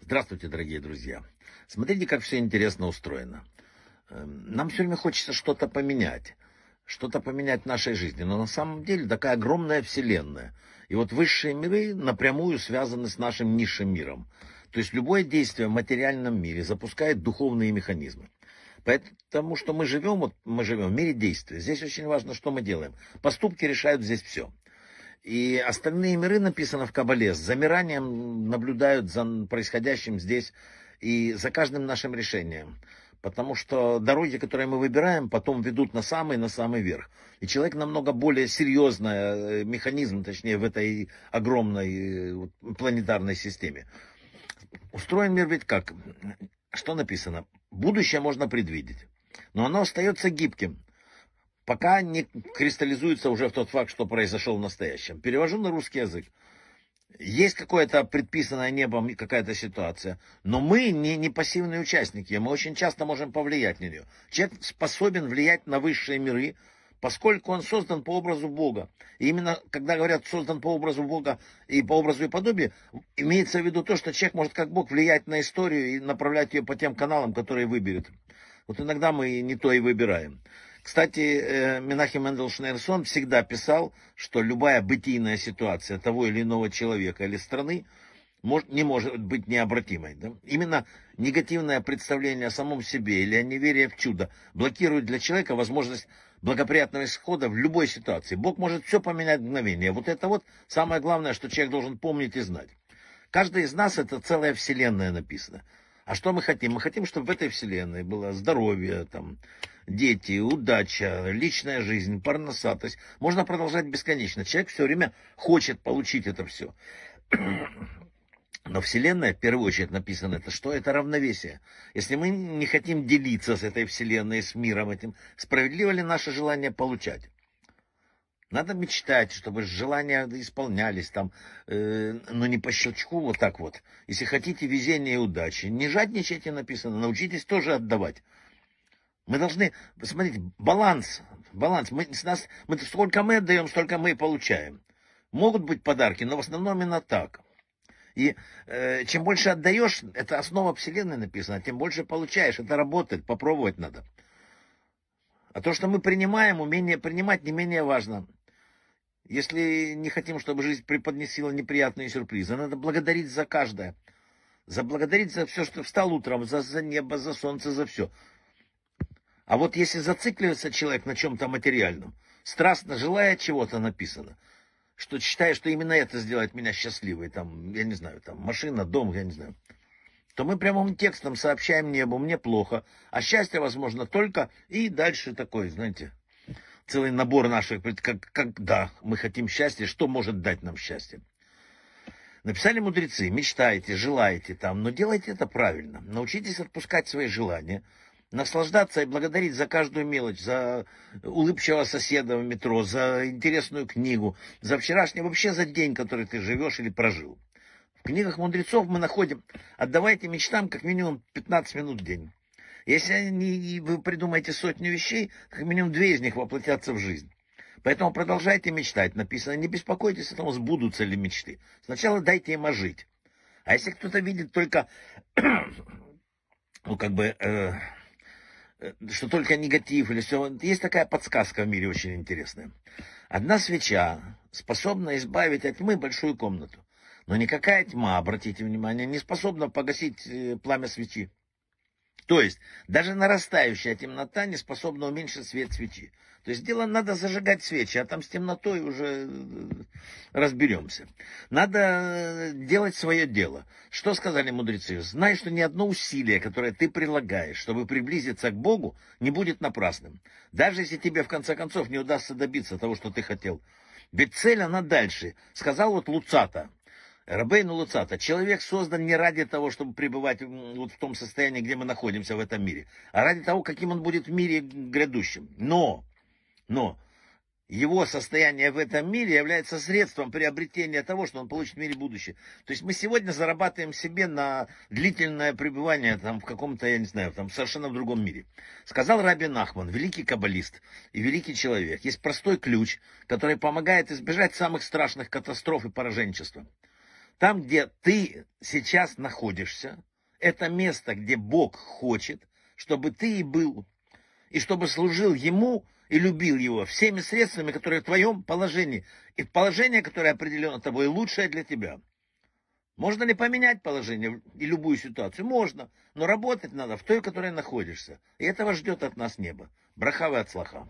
Здравствуйте, дорогие друзья. Смотрите, как все интересно устроено. Эм, нам все время хочется что-то поменять, что-то поменять в нашей жизни. Но на самом деле такая огромная вселенная. И вот высшие миры напрямую связаны с нашим низшим миром. То есть любое действие в материальном мире запускает духовные механизмы. Потому что мы живем, вот мы живем в мире действия. Здесь очень важно, что мы делаем. Поступки решают здесь все. И остальные миры, написано в Кабале, с замиранием наблюдают за происходящим здесь и за каждым нашим решением. Потому что дороги, которые мы выбираем, потом ведут на самый, на самый верх. И человек намного более серьезный э, механизм, точнее, в этой огромной э, планетарной системе. Устроен мир ведь как? Что написано? Будущее можно предвидеть, но оно остается гибким пока не кристаллизуется уже в тот факт, что произошел в настоящем. Перевожу на русский язык. Есть какое-то предписанное небом какая-то ситуация, но мы не, не пассивные участники, мы очень часто можем повлиять на нее. Человек способен влиять на высшие миры, поскольку он создан по образу Бога. И именно когда говорят создан по образу Бога и по образу и подобию, имеется в виду то, что человек может как Бог влиять на историю и направлять ее по тем каналам, которые выберет. Вот иногда мы не то и выбираем. Кстати, э, Менахи Мендел всегда писал, что любая бытийная ситуация того или иного человека или страны может, не может быть необратимой. Да? Именно негативное представление о самом себе или о неверии в чудо блокирует для человека возможность благоприятного исхода в любой ситуации. Бог может все поменять в мгновение. Вот это вот самое главное, что человек должен помнить и знать. Каждый из нас это целая вселенная написана. А что мы хотим? Мы хотим, чтобы в этой вселенной было здоровье, там, дети, удача, личная жизнь, парносатость. Можно продолжать бесконечно. Человек все время хочет получить это все. Но Вселенная, в первую очередь, написано это, что это равновесие. Если мы не хотим делиться с этой Вселенной, с миром этим, справедливо ли наше желание получать? Надо мечтать, чтобы желания исполнялись там, э, но не по щелчку вот так вот. Если хотите везения и удачи, не жадничайте, написано, научитесь тоже отдавать. Мы должны, смотрите, баланс, баланс. Мы, с нас, мы, сколько мы отдаем, столько мы получаем. Могут быть подарки, но в основном именно так. И э, чем больше отдаешь, это основа Вселенной написана, тем больше получаешь. Это работает, попробовать надо. А то, что мы принимаем, умение принимать не менее важно. Если не хотим, чтобы жизнь преподнесила неприятные сюрпризы, надо благодарить за каждое. Заблагодарить за все, что встал утром, за, за небо, за солнце, за все. А вот если зацикливается человек на чем-то материальном, страстно желая чего-то написано, что считая, что именно это сделает меня счастливой, там, я не знаю, там, машина, дом, я не знаю, то мы прямым текстом сообщаем небу, мне плохо, а счастье возможно только, и дальше такой, знаете, целый набор наших, как, как да, мы хотим счастья, что может дать нам счастье. Написали мудрецы, мечтайте, желаете там, но делайте это правильно. Научитесь отпускать свои желания, наслаждаться и благодарить за каждую мелочь, за улыбчивого соседа в метро, за интересную книгу, за вчерашний, вообще за день, который ты живешь или прожил. В книгах мудрецов мы находим «Отдавайте мечтам как минимум 15 минут в день». Если они, вы придумаете сотню вещей, как минимум две из них воплотятся в жизнь. Поэтому продолжайте мечтать. Написано, не беспокойтесь о том, сбудутся ли мечты. Сначала дайте им ожить. А если кто-то видит только, ну, как бы, э, Э, что только негатив или все. Есть такая подсказка в мире очень интересная. Одна свеча способна избавить от тьмы большую комнату. Но никакая тьма, обратите внимание, не способна погасить э, пламя свечи. То есть даже нарастающая темнота не способна уменьшить свет свечи. То есть дело надо зажигать свечи, а там с темнотой уже э, разберемся. Надо э, делать свое дело. Что сказали мудрецы? Знай, что ни одно усилие, которое ты прилагаешь, чтобы приблизиться к Богу, не будет напрасным. Даже если тебе в конце концов не удастся добиться того, что ты хотел. Ведь цель она дальше. Сказал вот Луцата, Рабейн Луцата, человек создан не ради того, чтобы пребывать вот в том состоянии, где мы находимся в этом мире, а ради того, каким он будет в мире грядущем. Но, но, его состояние в этом мире является средством приобретения того, что он получит в мире будущее. То есть мы сегодня зарабатываем себе на длительное пребывание там, в каком-то, я не знаю, там, совершенно в другом мире. Сказал Раби Нахман, великий каббалист и великий человек. Есть простой ключ, который помогает избежать самых страшных катастроф и пораженчества. Там, где ты сейчас находишься, это место, где Бог хочет, чтобы ты и был, и чтобы служил Ему и любил Его всеми средствами, которые в твоем положении, и положение, которое определено тобой, лучшее для тебя. Можно ли поменять положение и любую ситуацию? Можно, но работать надо в той, в которой находишься. И этого ждет от нас небо. брахава от слаха.